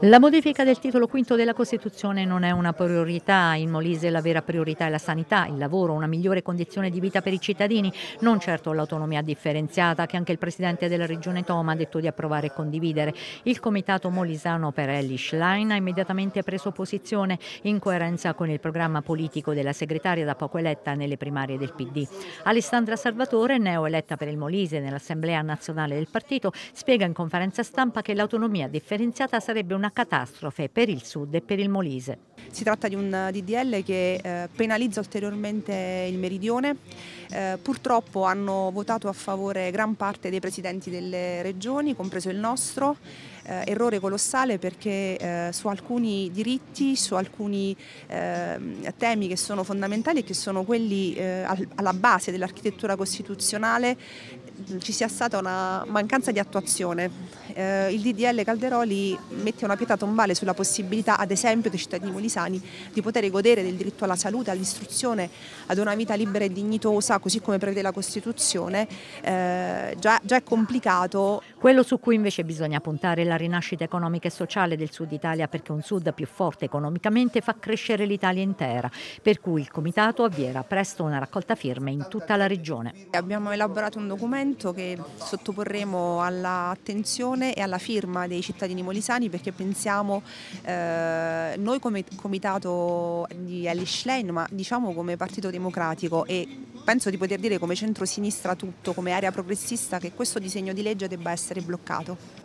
La modifica del titolo quinto della Costituzione non è una priorità. In Molise la vera priorità è la sanità, il lavoro, una migliore condizione di vita per i cittadini, non certo l'autonomia differenziata che anche il presidente della regione Toma ha detto di approvare e condividere. Il comitato molisano per Ellie Schlein ha immediatamente preso posizione in coerenza con il programma politico della segretaria da poco eletta nelle primarie del PD. Alessandra Salvatore, neoeletta per il Molise nell'Assemblea nazionale del partito, spiega in conferenza stampa che l'autonomia differenziata licenziata sarebbe una catastrofe per il Sud e per il Molise. Si tratta di un eh, DDL che eh, penalizza ulteriormente il meridione. Eh, purtroppo hanno votato a favore gran parte dei presidenti delle regioni, compreso il nostro eh, errore colossale perché eh, su alcuni diritti, su alcuni ehm, temi che sono fondamentali e che sono quelli eh, al, alla base dell'architettura costituzionale mm, ci sia stata una mancanza di attuazione. Eh, il DDL Calderoli mette una pietra tombale sulla possibilità, ad esempio, dei cittadini molisani di poter godere del diritto alla salute, all'istruzione, ad una vita libera e dignitosa, così come prevede la Costituzione, eh, già, già è complicato. Quello su cui invece bisogna puntare la la rinascita economica e sociale del Sud Italia perché un Sud più forte economicamente fa crescere l'Italia intera, per cui il Comitato avvierà presto una raccolta firme in tutta la regione. Abbiamo elaborato un documento che sottoporremo all'attenzione e alla firma dei cittadini molisani perché pensiamo eh, noi come Comitato di Ellie ma diciamo come Partito Democratico e penso di poter dire come centro-sinistra tutto, come area progressista, che questo disegno di legge debba essere bloccato.